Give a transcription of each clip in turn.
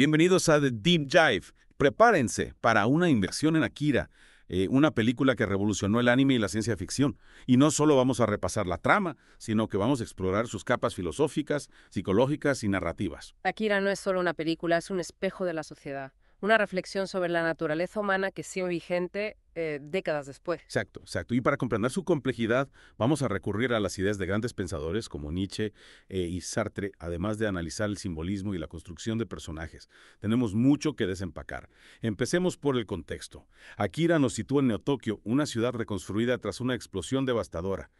Bienvenidos a The Deep Dive. Prepárense para una inversión en Akira, eh, una película que revolucionó el anime y la ciencia ficción. Y no solo vamos a repasar la trama, sino que vamos a explorar sus capas filosóficas, psicológicas y narrativas. Akira no es solo una película, es un espejo de la sociedad. Una reflexión sobre la naturaleza humana que sigue vigente eh, décadas después. Exacto, exacto. Y para comprender su complejidad, vamos a recurrir a las ideas de grandes pensadores como Nietzsche eh, y Sartre, además de analizar el simbolismo y la construcción de personajes. Tenemos mucho que desempacar. Empecemos por el contexto. Akira nos sitúa en Neotokio, una ciudad reconstruida tras una explosión devastadora.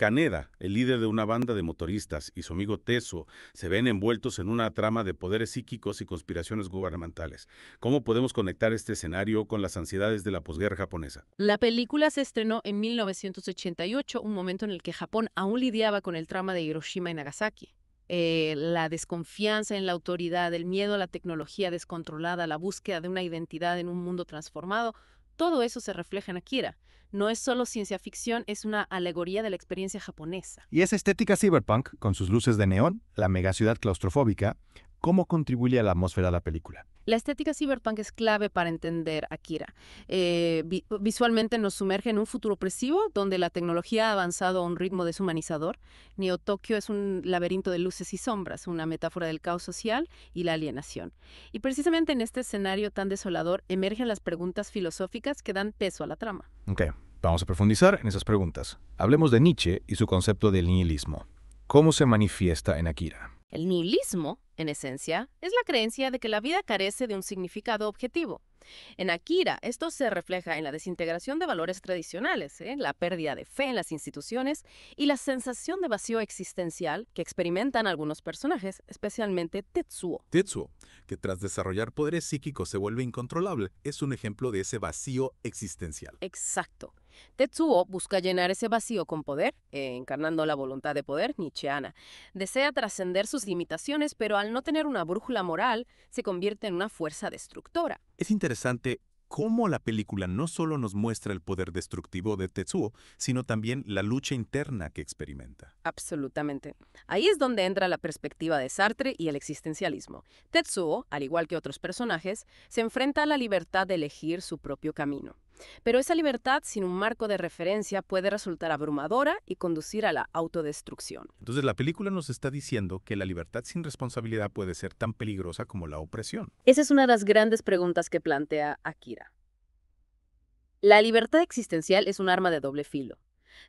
Caneda, el líder de una banda de motoristas, y su amigo Teso se ven envueltos en una trama de poderes psíquicos y conspiraciones gubernamentales. ¿Cómo podemos conectar este escenario con las ansiedades de la posguerra japonesa? La película se estrenó en 1988, un momento en el que Japón aún lidiaba con el trama de Hiroshima y Nagasaki. Eh, la desconfianza en la autoridad, el miedo a la tecnología descontrolada, la búsqueda de una identidad en un mundo transformado, todo eso se refleja en Akira. No es solo ciencia ficción, es una alegoría de la experiencia japonesa. Y esa estética cyberpunk, con sus luces de neón, la megaciudad claustrofóbica, ¿Cómo contribuye a la atmósfera de la película? La estética cyberpunk es clave para entender Akira. Eh, visualmente nos sumerge en un futuro opresivo donde la tecnología ha avanzado a un ritmo deshumanizador. Neo Tokio es un laberinto de luces y sombras, una metáfora del caos social y la alienación. Y precisamente en este escenario tan desolador emergen las preguntas filosóficas que dan peso a la trama. Ok, vamos a profundizar en esas preguntas. Hablemos de Nietzsche y su concepto del nihilismo. ¿Cómo se manifiesta en Akira? El nihilismo, en esencia, es la creencia de que la vida carece de un significado objetivo. En Akira, esto se refleja en la desintegración de valores tradicionales, ¿eh? la pérdida de fe en las instituciones y la sensación de vacío existencial que experimentan algunos personajes, especialmente Tetsuo. Tetsuo, que tras desarrollar poderes psíquicos se vuelve incontrolable, es un ejemplo de ese vacío existencial. Exacto. Tetsuo busca llenar ese vacío con poder, eh, encarnando la voluntad de poder nietzscheana. Desea trascender sus limitaciones, pero al no tener una brújula moral, se convierte en una fuerza destructora. Es interesante cómo la película no solo nos muestra el poder destructivo de Tetsuo, sino también la lucha interna que experimenta. Absolutamente. Ahí es donde entra la perspectiva de Sartre y el existencialismo. Tetsuo, al igual que otros personajes, se enfrenta a la libertad de elegir su propio camino. Pero esa libertad sin un marco de referencia puede resultar abrumadora y conducir a la autodestrucción. Entonces la película nos está diciendo que la libertad sin responsabilidad puede ser tan peligrosa como la opresión. Esa es una de las grandes preguntas que plantea Akira. La libertad existencial es un arma de doble filo.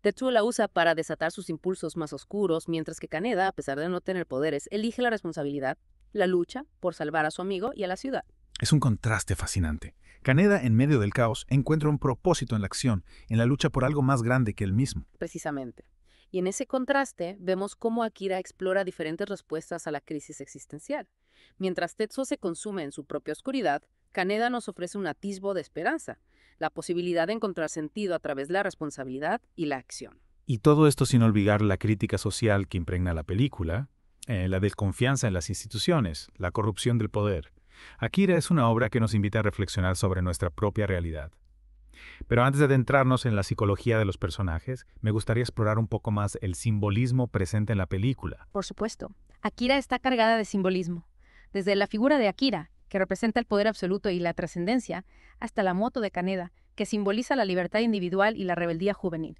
Tetsuo la usa para desatar sus impulsos más oscuros, mientras que Kaneda, a pesar de no tener poderes, elige la responsabilidad, la lucha por salvar a su amigo y a la ciudad. Es un contraste fascinante. Caneda, en medio del caos, encuentra un propósito en la acción, en la lucha por algo más grande que él mismo. Precisamente. Y en ese contraste vemos cómo Akira explora diferentes respuestas a la crisis existencial. Mientras Tetsuo se consume en su propia oscuridad, Caneda nos ofrece un atisbo de esperanza, la posibilidad de encontrar sentido a través de la responsabilidad y la acción. Y todo esto sin olvidar la crítica social que impregna la película, eh, la desconfianza en las instituciones, la corrupción del poder, Akira es una obra que nos invita a reflexionar sobre nuestra propia realidad. Pero antes de adentrarnos en la psicología de los personajes, me gustaría explorar un poco más el simbolismo presente en la película. Por supuesto, Akira está cargada de simbolismo. Desde la figura de Akira, que representa el poder absoluto y la trascendencia, hasta la moto de Kaneda, que simboliza la libertad individual y la rebeldía juvenil.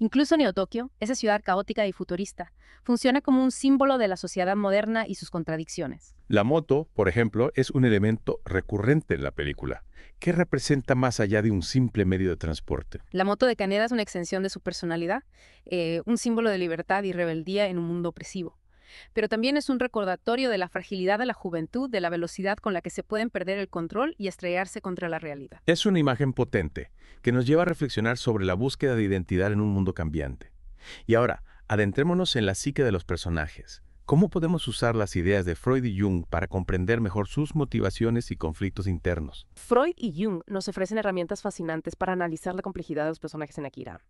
Incluso Neotokio, esa ciudad caótica y futurista, funciona como un símbolo de la sociedad moderna y sus contradicciones. La moto, por ejemplo, es un elemento recurrente en la película. ¿Qué representa más allá de un simple medio de transporte? La moto de Caneda es una extensión de su personalidad, eh, un símbolo de libertad y rebeldía en un mundo opresivo pero también es un recordatorio de la fragilidad de la juventud, de la velocidad con la que se pueden perder el control y estrellarse contra la realidad. Es una imagen potente que nos lleva a reflexionar sobre la búsqueda de identidad en un mundo cambiante. Y ahora, adentrémonos en la psique de los personajes. ¿Cómo podemos usar las ideas de Freud y Jung para comprender mejor sus motivaciones y conflictos internos? Freud y Jung nos ofrecen herramientas fascinantes para analizar la complejidad de los personajes en Akira.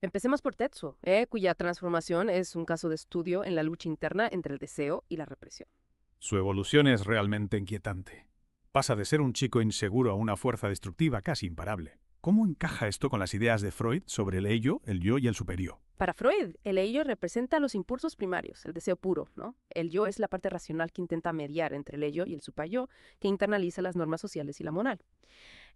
Empecemos por Tetsuo, eh, cuya transformación es un caso de estudio en la lucha interna entre el deseo y la represión. Su evolución es realmente inquietante. Pasa de ser un chico inseguro a una fuerza destructiva casi imparable. ¿Cómo encaja esto con las ideas de Freud sobre el ello, el yo y el superior? Para Freud, el ello representa los impulsos primarios, el deseo puro, ¿no? El yo es la parte racional que intenta mediar entre el ello y el supayo, que internaliza las normas sociales y la moral.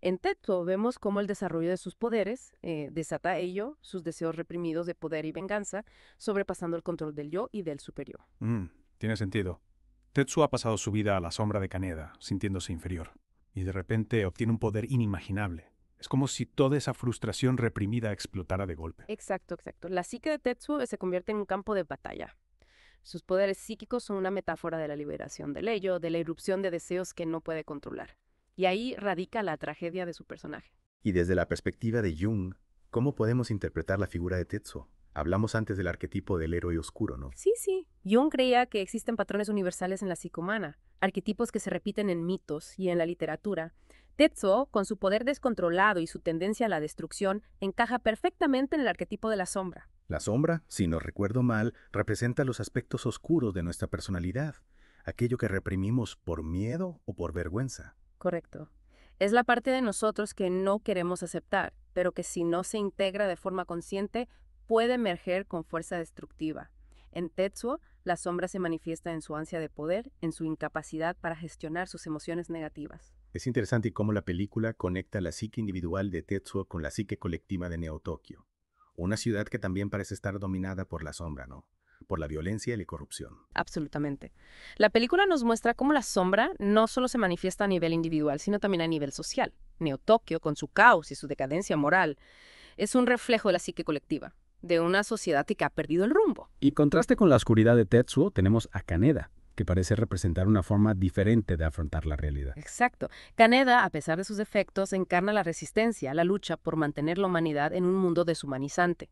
En Tetsuo, vemos cómo el desarrollo de sus poderes desata eh, desata ello, sus deseos reprimidos de poder y venganza, sobrepasando el control del yo y del superior. Mm, tiene sentido. Tetsu ha pasado su vida a la sombra de Kaneda, sintiéndose inferior, y de repente obtiene un poder inimaginable, es como si toda esa frustración reprimida explotara de golpe. Exacto, exacto. La psique de Tetsuo se convierte en un campo de batalla. Sus poderes psíquicos son una metáfora de la liberación del ello, de la irrupción de deseos que no puede controlar. Y ahí radica la tragedia de su personaje. Y desde la perspectiva de Jung, ¿cómo podemos interpretar la figura de Tetsuo? Hablamos antes del arquetipo del héroe oscuro, ¿no? Sí, sí. Jung creía que existen patrones universales en la psicomana, arquetipos que se repiten en mitos y en la literatura, Tetsuo, con su poder descontrolado y su tendencia a la destrucción, encaja perfectamente en el arquetipo de la sombra. La sombra, si no recuerdo mal, representa los aspectos oscuros de nuestra personalidad, aquello que reprimimos por miedo o por vergüenza. Correcto. Es la parte de nosotros que no queremos aceptar, pero que si no se integra de forma consciente, puede emerger con fuerza destructiva. En Tetsuo, la sombra se manifiesta en su ansia de poder, en su incapacidad para gestionar sus emociones negativas. Es interesante cómo la película conecta la psique individual de Tetsuo con la psique colectiva de Neo Tokio, una ciudad que también parece estar dominada por la sombra, ¿no? por la violencia y la corrupción. Absolutamente. La película nos muestra cómo la sombra no solo se manifiesta a nivel individual, sino también a nivel social. Neo con su caos y su decadencia moral, es un reflejo de la psique colectiva, de una sociedad que ha perdido el rumbo. Y contraste con la oscuridad de Tetsuo, tenemos a Kaneda, que parece representar una forma diferente de afrontar la realidad. Exacto. Caneda, a pesar de sus defectos, encarna la resistencia, la lucha por mantener la humanidad en un mundo deshumanizante.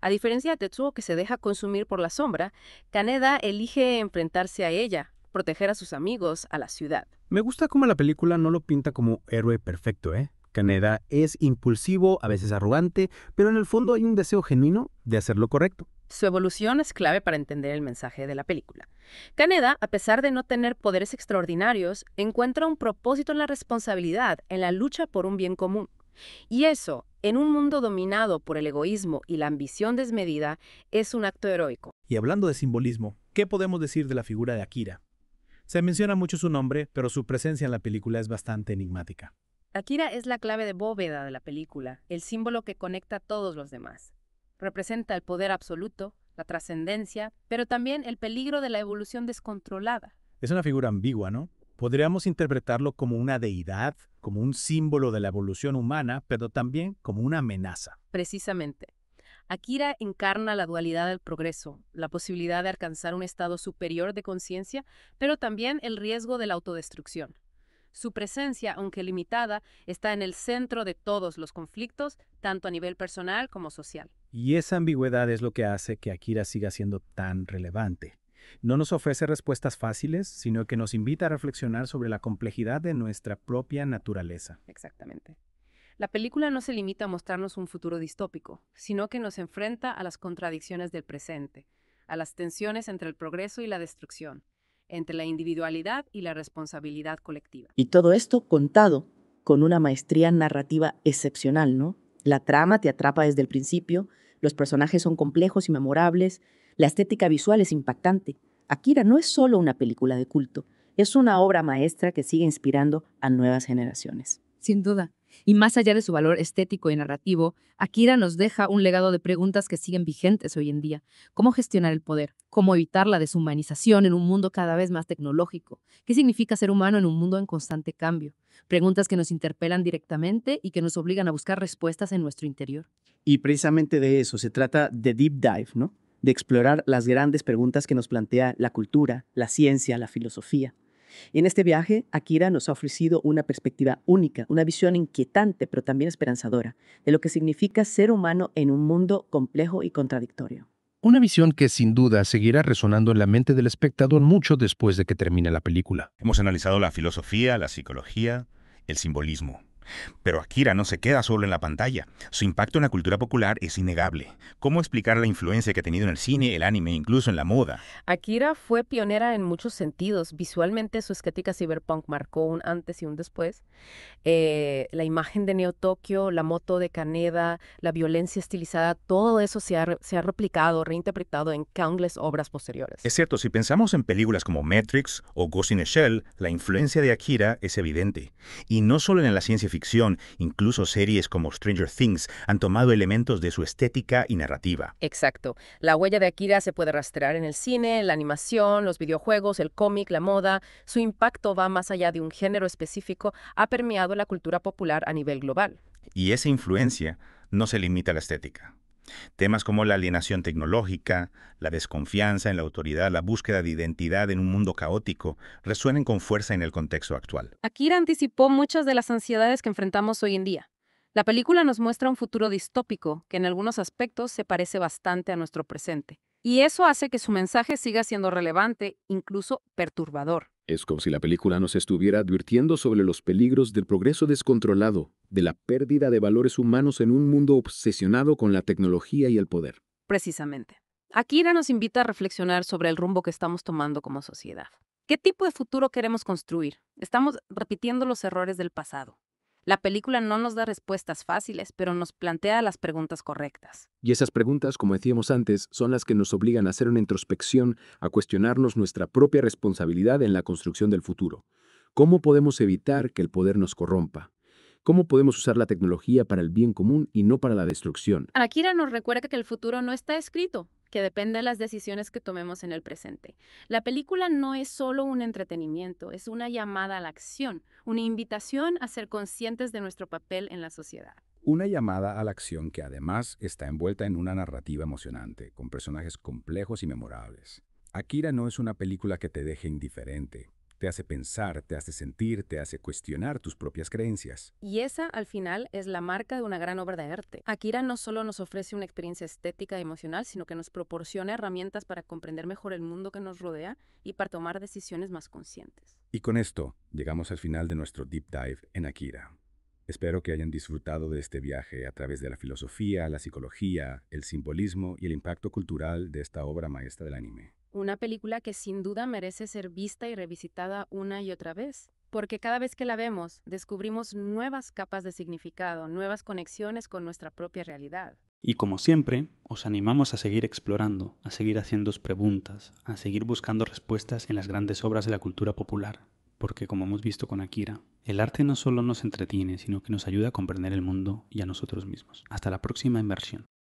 A diferencia de Tetsuo, que se deja consumir por la sombra, Caneda elige enfrentarse a ella, proteger a sus amigos, a la ciudad. Me gusta cómo la película no lo pinta como héroe perfecto, ¿eh? Caneda es impulsivo, a veces arrogante, pero en el fondo hay un deseo genuino de hacer lo correcto. Su evolución es clave para entender el mensaje de la película. Caneda, a pesar de no tener poderes extraordinarios, encuentra un propósito en la responsabilidad, en la lucha por un bien común. Y eso, en un mundo dominado por el egoísmo y la ambición desmedida, es un acto heroico. Y hablando de simbolismo, ¿qué podemos decir de la figura de Akira? Se menciona mucho su nombre, pero su presencia en la película es bastante enigmática. Akira es la clave de bóveda de la película, el símbolo que conecta a todos los demás. Representa el poder absoluto, la trascendencia, pero también el peligro de la evolución descontrolada. Es una figura ambigua, ¿no? Podríamos interpretarlo como una deidad, como un símbolo de la evolución humana, pero también como una amenaza. Precisamente. Akira encarna la dualidad del progreso, la posibilidad de alcanzar un estado superior de conciencia, pero también el riesgo de la autodestrucción. Su presencia, aunque limitada, está en el centro de todos los conflictos, tanto a nivel personal como social. Y esa ambigüedad es lo que hace que Akira siga siendo tan relevante. No nos ofrece respuestas fáciles, sino que nos invita a reflexionar sobre la complejidad de nuestra propia naturaleza. Exactamente. La película no se limita a mostrarnos un futuro distópico, sino que nos enfrenta a las contradicciones del presente, a las tensiones entre el progreso y la destrucción, entre la individualidad y la responsabilidad colectiva. Y todo esto contado con una maestría narrativa excepcional, ¿no? La trama te atrapa desde el principio, los personajes son complejos y memorables, la estética visual es impactante. Akira no es solo una película de culto, es una obra maestra que sigue inspirando a nuevas generaciones. Sin duda, y más allá de su valor estético y narrativo, Akira nos deja un legado de preguntas que siguen vigentes hoy en día. ¿Cómo gestionar el poder? ¿Cómo evitar la deshumanización en un mundo cada vez más tecnológico? ¿Qué significa ser humano en un mundo en constante cambio? Preguntas que nos interpelan directamente y que nos obligan a buscar respuestas en nuestro interior. Y precisamente de eso se trata de Deep Dive, ¿no? De explorar las grandes preguntas que nos plantea la cultura, la ciencia, la filosofía. Y en este viaje, Akira nos ha ofrecido una perspectiva única, una visión inquietante, pero también esperanzadora, de lo que significa ser humano en un mundo complejo y contradictorio. Una visión que sin duda seguirá resonando en la mente del espectador mucho después de que termine la película. Hemos analizado la filosofía, la psicología, el simbolismo. Pero Akira no se queda solo en la pantalla. Su impacto en la cultura popular es innegable. ¿Cómo explicar la influencia que ha tenido en el cine, el anime e incluso en la moda? Akira fue pionera en muchos sentidos. Visualmente, su estética cyberpunk marcó un antes y un después. Eh, la imagen de Neo Tokio, la moto de Kaneda, la violencia estilizada, todo eso se ha, se ha replicado, reinterpretado en countless obras posteriores. Es cierto, si pensamos en películas como Matrix o Ghost in the Shell, la influencia de Akira es evidente. Y no solo en la ciencia ficción, incluso series como Stranger Things, han tomado elementos de su estética y narrativa. Exacto. La huella de Akira se puede rastrear en el cine, la animación, los videojuegos, el cómic, la moda. Su impacto va más allá de un género específico, ha permeado la cultura popular a nivel global. Y esa influencia no se limita a la estética. Temas como la alienación tecnológica, la desconfianza en la autoridad, la búsqueda de identidad en un mundo caótico, resuenan con fuerza en el contexto actual. Akira anticipó muchas de las ansiedades que enfrentamos hoy en día. La película nos muestra un futuro distópico que en algunos aspectos se parece bastante a nuestro presente. Y eso hace que su mensaje siga siendo relevante, incluso perturbador. Es como si la película nos estuviera advirtiendo sobre los peligros del progreso descontrolado, de la pérdida de valores humanos en un mundo obsesionado con la tecnología y el poder. Precisamente. Akira nos invita a reflexionar sobre el rumbo que estamos tomando como sociedad. ¿Qué tipo de futuro queremos construir? Estamos repitiendo los errores del pasado. La película no nos da respuestas fáciles, pero nos plantea las preguntas correctas. Y esas preguntas, como decíamos antes, son las que nos obligan a hacer una introspección, a cuestionarnos nuestra propia responsabilidad en la construcción del futuro. ¿Cómo podemos evitar que el poder nos corrompa? ¿Cómo podemos usar la tecnología para el bien común y no para la destrucción? Akira nos recuerda que el futuro no está escrito, que depende de las decisiones que tomemos en el presente. La película no es solo un entretenimiento, es una llamada a la acción, una invitación a ser conscientes de nuestro papel en la sociedad. Una llamada a la acción que además está envuelta en una narrativa emocionante, con personajes complejos y memorables. Akira no es una película que te deje indiferente, te hace pensar, te hace sentir, te hace cuestionar tus propias creencias. Y esa, al final, es la marca de una gran obra de arte. Akira no solo nos ofrece una experiencia estética y emocional, sino que nos proporciona herramientas para comprender mejor el mundo que nos rodea y para tomar decisiones más conscientes. Y con esto, llegamos al final de nuestro deep dive en Akira. Espero que hayan disfrutado de este viaje a través de la filosofía, la psicología, el simbolismo y el impacto cultural de esta obra maestra del anime. Una película que sin duda merece ser vista y revisitada una y otra vez, porque cada vez que la vemos descubrimos nuevas capas de significado, nuevas conexiones con nuestra propia realidad. Y como siempre, os animamos a seguir explorando, a seguir haciendo preguntas, a seguir buscando respuestas en las grandes obras de la cultura popular, porque como hemos visto con Akira, el arte no solo nos entretiene, sino que nos ayuda a comprender el mundo y a nosotros mismos. Hasta la próxima inversión.